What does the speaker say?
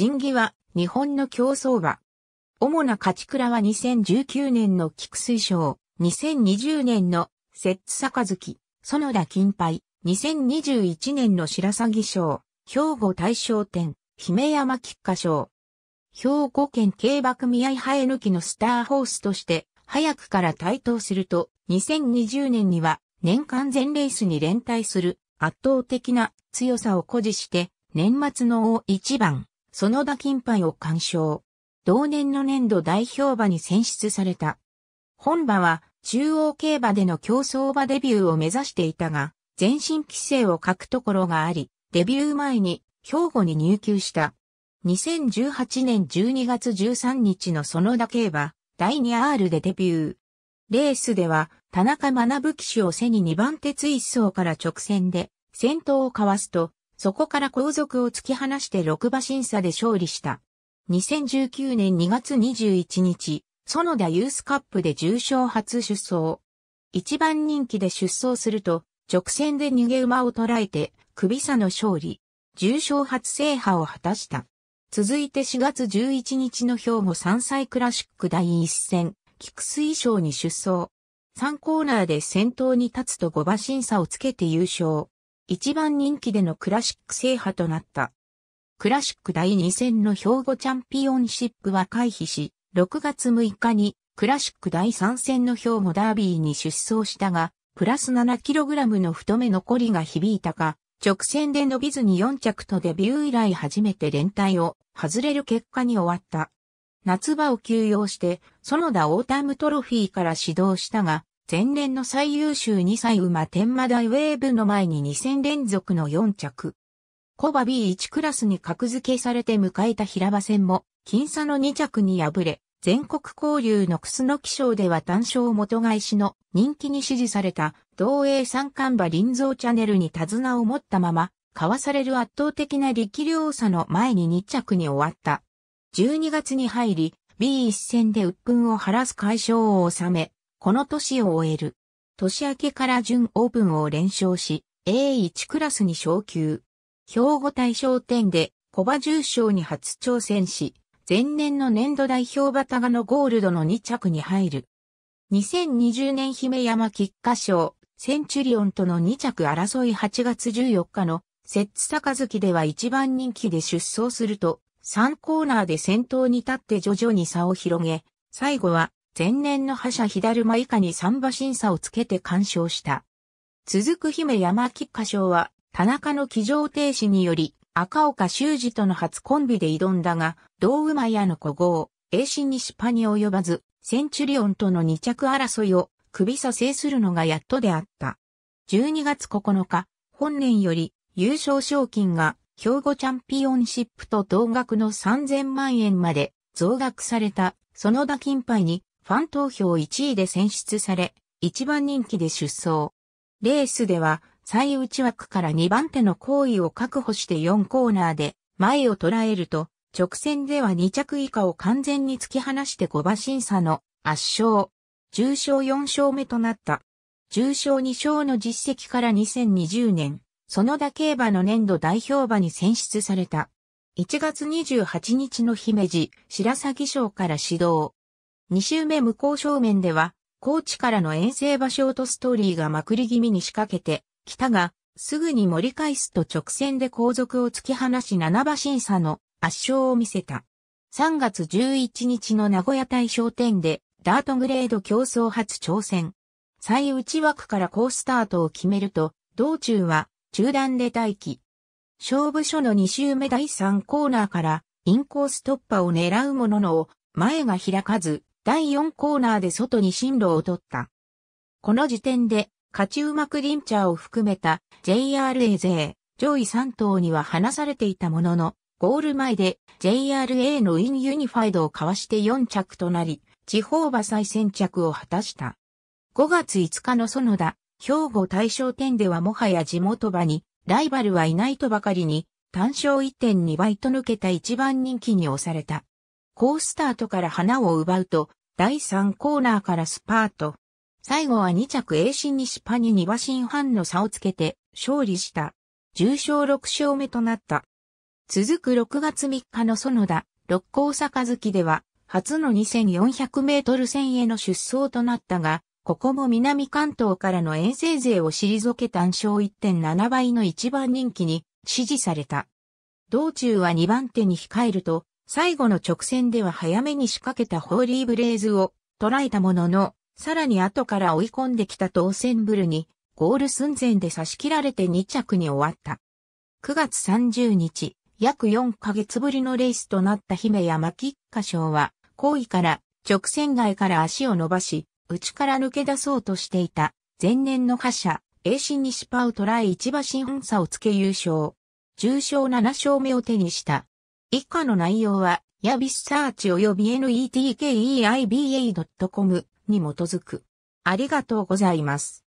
仁義は日本の競争馬。主な勝ち倉は2019年の菊水賞、2020年の摂津杯、園田金杯、2021年の白鷺賞、兵庫大賞展、姫山菊花賞。兵庫県競馬組合生え抜きのスターホースとして、早くから台頭すると、2020年には年間全レースに連帯する圧倒的な強さを誇示して、年末の大一番、園田金杯を鑑賞。同年の年度代表馬に選出された。本馬は中央競馬での競争馬デビューを目指していたが、全身規制を書くところがあり、デビュー前に兵庫に入厩した。2018年12月13日の園田競馬第 2R でデビュー。レースでは田中学騎手を背に2番手追走から直線で先頭をかわすとそこから後続を突き放して6馬審査で勝利した。2019年2月21日、園田ユースカップで重賞初出走。一番人気で出走すると、直線で逃げ馬を捉えて、首差の勝利。重賞初制覇を果たした。続いて4月11日の兵庫3歳クラシック第一戦、菊水賞に出走。3コーナーで先頭に立つと5馬審査をつけて優勝。一番人気でのクラシック制覇となった。クラシック第2戦の兵庫チャンピオンシップは回避し、6月6日にクラシック第3戦の兵庫ダービーに出走したが、プラス 7kg の太め残りが響いたか、直線で伸びずに4着とデビュー以来初めて連帯を外れる結果に終わった。夏場を休養して、園田オータムトロフィーから始動したが、前年の最優秀2歳馬天馬台ウェーブの前に2戦連続の4着。コバ B1 クラスに格付けされて迎えた平場戦も、僅差の2着に敗れ、全国交流の楠キ賞では単勝元返しの人気に支持された、同英三冠馬林蔵チャンネルに手綱を持ったまま、かわされる圧倒的な力量差の前に2着に終わった。12月に入り、B1 戦で鬱憤を晴らす解消を収め、この年を終える。年明けから準オープンを連勝し、A1 クラスに昇級。兵庫大賞典で小馬重賞に初挑戦し、前年の年度代表バタガのゴールドの2着に入る。2020年姫山菊花賞、センチュリオンとの2着争い8月14日の、摂津杯では一番人気で出走すると、3コーナーで先頭に立って徐々に差を広げ、最後は前年の覇者左だるま以下に三馬審査をつけて干渉した。続く姫山木花賞は、田中の騎乗停止により、赤岡修二との初コンビで挑んだが、同馬屋の古豪、英進失パに及ばず、センチュリオンとの二着争いを、首差制するのがやっとであった。12月9日、本年より、優勝賞金が、兵庫チャンピオンシップと同額の3000万円まで増額された、の田金杯にファン投票1位で選出され、一番人気で出走。レースでは、最内枠から2番手の行為を確保して4コーナーで、前を捉えると、直線では2着以下を完全に突き放して5馬審査の圧勝。重賞4勝目となった。重賞2勝の実績から2020年、園田競馬の年度代表馬に選出された。1月28日の姫路、白鷺賞から指導。2周目向正面では、高知からの遠征場所とストーリーがまくり気味に仕掛けて、来たが、すぐに盛り返すと直線で後続を突き放し七馬審査の圧勝を見せた。3月11日の名古屋大商店で、ダートグレード競争初挑戦。最内枠から高スタートを決めると、道中は中断で待機。勝負所の2周目第3コーナーからインコース突破を狙うものの、前が開かず、第4コーナーで外に進路を取った。この時点で、勝ち馬クリンチャーを含めた JRA 勢上位3頭には離されていたものの、ゴール前で JRA のインユニファイドをかわして4着となり、地方馬再戦着を果たした。5月5日の園田、兵庫大賞店ではもはや地元馬に、ライバルはいないとばかりに、単勝1.2倍と抜けた一番人気に押された。好スタートから花を奪うと、第3コーナーからスパート。最後は2着 A 新西パに2馬身半の差をつけて勝利した。重賞6勝目となった。続く6月3日の園田、六甲坂月では、初の2400メートル線への出走となったが、ここも南関東からの遠征勢を退け単勝1.7倍の一番人気に支持された。道中は2番手に控えると、最後の直線では早めに仕掛けたホーリーブレイズを捉えたものの、さらに後から追い込んできたトーセンブルに、ゴール寸前で差し切られて2着に終わった。9月30日、約4ヶ月ぶりのレースとなった姫山菊花賞は、後位から直線外から足を伸ばし、内から抜け出そうとしていた、前年の覇者、英進西パウトライ一馬本差をつけ優勝。重賞7勝目を手にした。以下の内容は、ヤビスサーチ及び netkeiba.com に基づく。ありがとうございます。